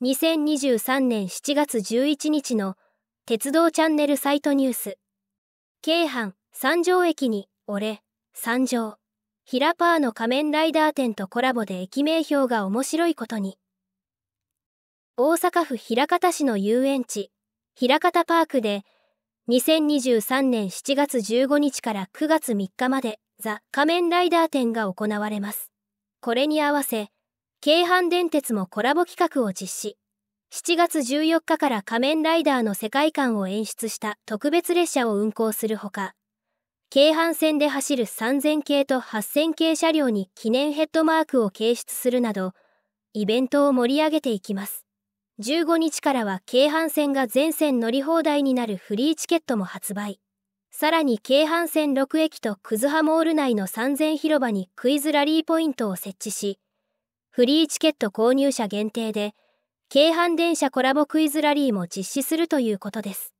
2023年7月11日の鉄道チャンネルサイトニュース。京阪三条駅に俺、三条。ヒラパーの仮面ライダー店とコラボで駅名標が面白いことに。大阪府枚方市の遊園地、枚方パークで、2023年7月15日から9月3日まで、ザ・仮面ライダー展が行われます。これに合わせ、京阪電鉄もコラボ企画を実施。7月14日から仮面ライダーの世界観を演出した特別列車を運行するほか、京阪線で走る3000系と8000系車両に記念ヘッドマークを掲出するなど、イベントを盛り上げていきます。15日からは京阪線が全線乗り放題になるフリーチケットも発売。さらに京阪線6駅と葛葉モール内の3000広場にクイズラリーポイントを設置し、フリーチケット購入者限定で、京阪電車コラボクイズラリーも実施するということです。